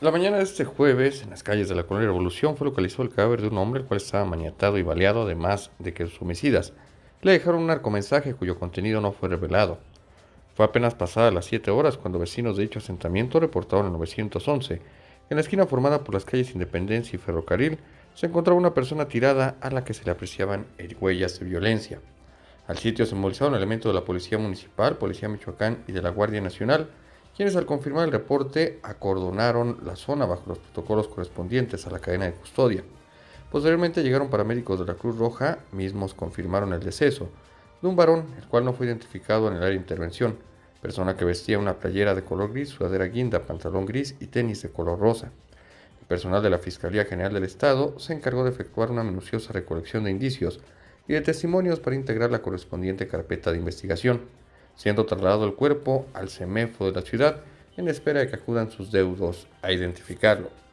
La mañana de este jueves, en las calles de la colonia Revolución, fue localizado el cadáver de un hombre el cual estaba maniatado y baleado, además de que sus homicidas le dejaron un mensaje cuyo contenido no fue revelado. Fue apenas pasadas las 7 horas cuando vecinos de dicho asentamiento reportaron en 911. En la esquina formada por las calles Independencia y Ferrocarril se encontraba una persona tirada a la que se le apreciaban huellas de violencia. Al sitio se movilizaron elementos de la Policía Municipal, Policía Michoacán y de la Guardia Nacional, quienes al confirmar el reporte acordonaron la zona bajo los protocolos correspondientes a la cadena de custodia. Posteriormente llegaron paramédicos de la Cruz Roja, mismos confirmaron el deceso de un varón, el cual no fue identificado en el área de intervención, persona que vestía una playera de color gris, sudadera guinda, pantalón gris y tenis de color rosa. El personal de la Fiscalía General del Estado se encargó de efectuar una minuciosa recolección de indicios y de testimonios para integrar la correspondiente carpeta de investigación siendo trasladado el cuerpo al CEMEFO de la ciudad en espera de que acudan sus deudos a identificarlo.